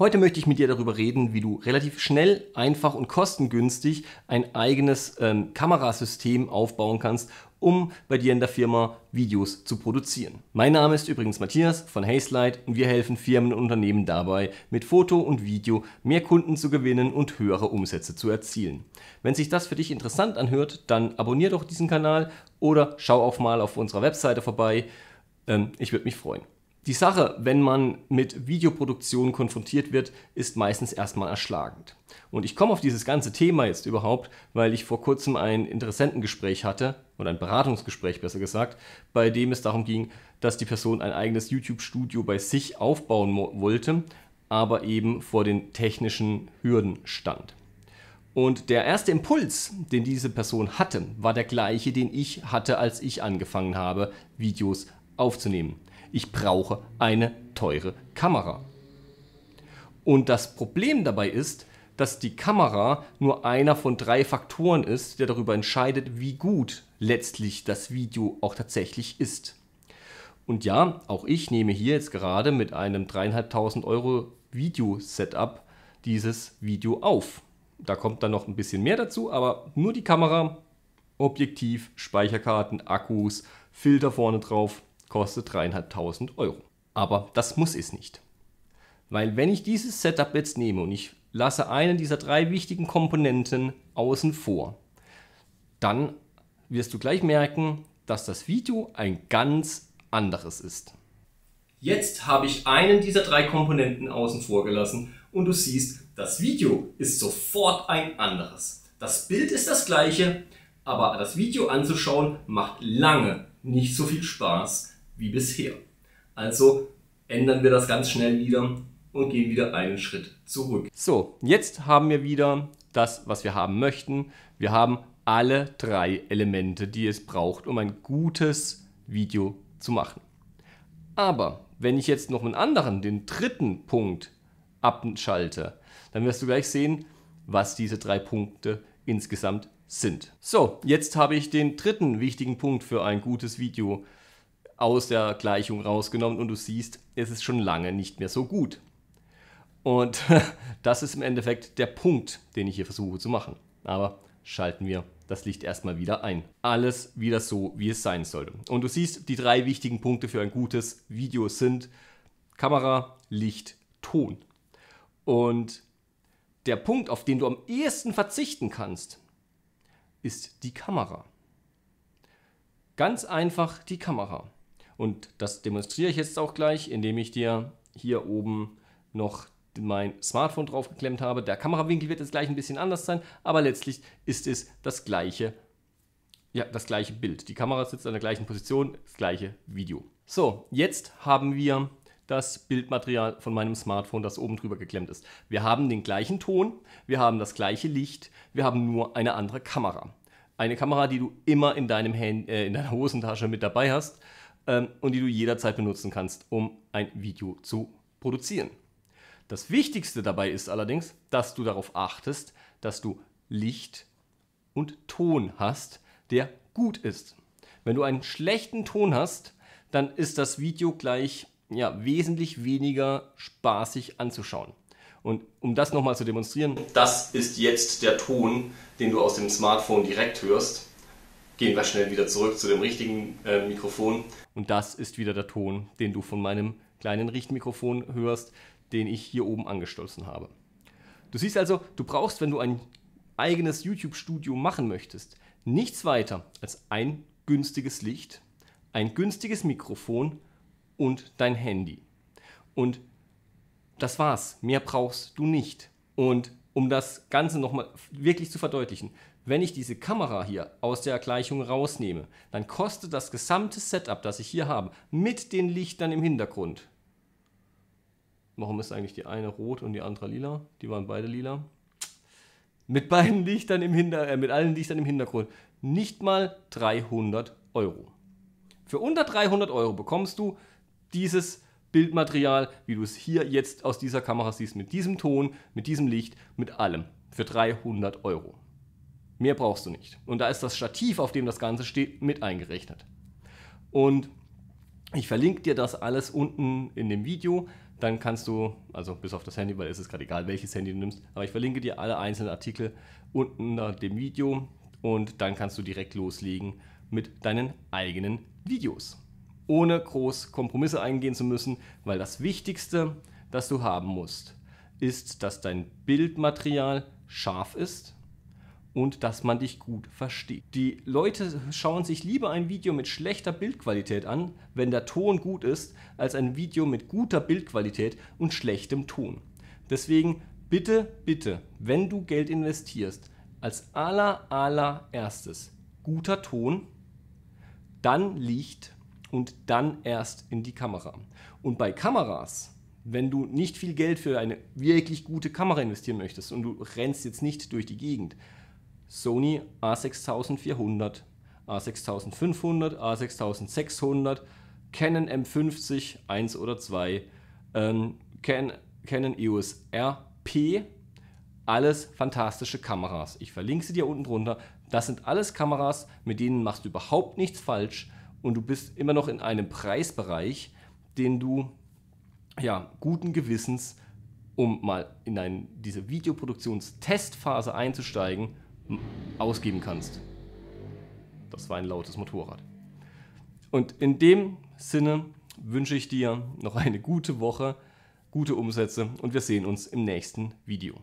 Heute möchte ich mit dir darüber reden, wie du relativ schnell, einfach und kostengünstig ein eigenes ähm, Kamerasystem aufbauen kannst, um bei dir in der Firma Videos zu produzieren. Mein Name ist übrigens Matthias von Hayslide und wir helfen Firmen und Unternehmen dabei, mit Foto und Video mehr Kunden zu gewinnen und höhere Umsätze zu erzielen. Wenn sich das für dich interessant anhört, dann abonniere doch diesen Kanal oder schau auch mal auf unserer Webseite vorbei. Ähm, ich würde mich freuen. Die Sache, wenn man mit Videoproduktion konfrontiert wird, ist meistens erstmal erschlagend. Und ich komme auf dieses ganze Thema jetzt überhaupt, weil ich vor kurzem ein Interessentengespräch hatte, oder ein Beratungsgespräch besser gesagt, bei dem es darum ging, dass die Person ein eigenes YouTube-Studio bei sich aufbauen wollte, aber eben vor den technischen Hürden stand. Und der erste Impuls, den diese Person hatte, war der gleiche, den ich hatte, als ich angefangen habe, Videos aufzunehmen ich brauche eine teure Kamera. Und das Problem dabei ist, dass die Kamera nur einer von drei Faktoren ist, der darüber entscheidet, wie gut letztlich das Video auch tatsächlich ist. Und ja, auch ich nehme hier jetzt gerade mit einem 3.500 Euro Video-Setup dieses Video auf. Da kommt dann noch ein bisschen mehr dazu, aber nur die Kamera, Objektiv, Speicherkarten, Akkus, Filter vorne drauf, kostet dreieinhalbtausend Euro. Aber das muss es nicht. Weil wenn ich dieses Setup jetzt nehme und ich lasse einen dieser drei wichtigen Komponenten außen vor, dann wirst du gleich merken, dass das Video ein ganz anderes ist. Jetzt habe ich einen dieser drei Komponenten außen vor gelassen und du siehst, das Video ist sofort ein anderes. Das Bild ist das gleiche, aber das Video anzuschauen macht lange nicht so viel Spaß, wie bisher. Also ändern wir das ganz schnell wieder und gehen wieder einen Schritt zurück. So, jetzt haben wir wieder das, was wir haben möchten. Wir haben alle drei Elemente, die es braucht, um ein gutes Video zu machen. Aber wenn ich jetzt noch einen anderen, den dritten Punkt abschalte, dann wirst du gleich sehen, was diese drei Punkte insgesamt sind. So, jetzt habe ich den dritten wichtigen Punkt für ein gutes Video aus der Gleichung rausgenommen und du siehst, es ist schon lange nicht mehr so gut. Und das ist im Endeffekt der Punkt, den ich hier versuche zu machen. Aber schalten wir das Licht erstmal wieder ein. Alles wieder so, wie es sein sollte. Und du siehst, die drei wichtigen Punkte für ein gutes Video sind Kamera, Licht, Ton. Und der Punkt, auf den du am ehesten verzichten kannst, ist die Kamera. Ganz einfach die Kamera. Und das demonstriere ich jetzt auch gleich, indem ich dir hier oben noch mein Smartphone draufgeklemmt habe. Der Kamerawinkel wird jetzt gleich ein bisschen anders sein, aber letztlich ist es das gleiche, ja, das gleiche Bild. Die Kamera sitzt an der gleichen Position, das gleiche Video. So, jetzt haben wir das Bildmaterial von meinem Smartphone, das oben drüber geklemmt ist. Wir haben den gleichen Ton, wir haben das gleiche Licht, wir haben nur eine andere Kamera. Eine Kamera, die du immer in, deinem Hand, äh, in deiner Hosentasche mit dabei hast ähm, und die du jederzeit benutzen kannst, um ein Video zu produzieren. Das Wichtigste dabei ist allerdings, dass du darauf achtest, dass du Licht und Ton hast, der gut ist. Wenn du einen schlechten Ton hast, dann ist das Video gleich ja, wesentlich weniger spaßig anzuschauen. Und um das nochmal zu demonstrieren, das ist jetzt der Ton, den du aus dem Smartphone direkt hörst gehen wir schnell wieder zurück zu dem richtigen äh, Mikrofon. Und das ist wieder der Ton, den du von meinem kleinen Richtmikrofon hörst, den ich hier oben angeschlossen habe. Du siehst also, du brauchst, wenn du ein eigenes YouTube-Studio machen möchtest, nichts weiter als ein günstiges Licht, ein günstiges Mikrofon und dein Handy. Und das war's, mehr brauchst du nicht. Und um das Ganze nochmal wirklich zu verdeutlichen, wenn ich diese Kamera hier aus der Gleichung rausnehme, dann kostet das gesamte Setup, das ich hier habe, mit den Lichtern im Hintergrund. Warum ist eigentlich die eine rot und die andere lila? Die waren beide lila. Mit beiden Lichtern im Hinter äh, mit allen Lichtern im Hintergrund nicht mal 300 Euro. Für unter 300 Euro bekommst du dieses Bildmaterial, wie du es hier jetzt aus dieser Kamera siehst, mit diesem Ton, mit diesem Licht, mit allem. Für 300 Euro. Mehr brauchst du nicht. Und da ist das Stativ, auf dem das Ganze steht, mit eingerechnet. Und ich verlinke dir das alles unten in dem Video. Dann kannst du, also bis auf das Handy, weil es ist gerade egal, welches Handy du nimmst, aber ich verlinke dir alle einzelnen Artikel unten nach dem Video und dann kannst du direkt loslegen mit deinen eigenen Videos ohne groß Kompromisse eingehen zu müssen, weil das Wichtigste, das du haben musst, ist, dass dein Bildmaterial scharf ist und dass man dich gut versteht. Die Leute schauen sich lieber ein Video mit schlechter Bildqualität an, wenn der Ton gut ist, als ein Video mit guter Bildqualität und schlechtem Ton. Deswegen bitte, bitte, wenn du Geld investierst, als aller, allererstes guter Ton, dann Licht und dann erst in die Kamera. Und bei Kameras, wenn du nicht viel Geld für eine wirklich gute Kamera investieren möchtest und du rennst jetzt nicht durch die Gegend, Sony A6400, A6500, A6600, Canon M50 1 oder 2, ähm, Canon, Canon e EOS RP, alles fantastische Kameras. Ich verlinke sie dir unten drunter. Das sind alles Kameras, mit denen machst du überhaupt nichts falsch und du bist immer noch in einem Preisbereich, den du ja, guten Gewissens, um mal in ein, diese Videoproduktionstestphase einzusteigen, ausgeben kannst. Das war ein lautes Motorrad. Und in dem Sinne wünsche ich dir noch eine gute Woche, gute Umsätze und wir sehen uns im nächsten Video.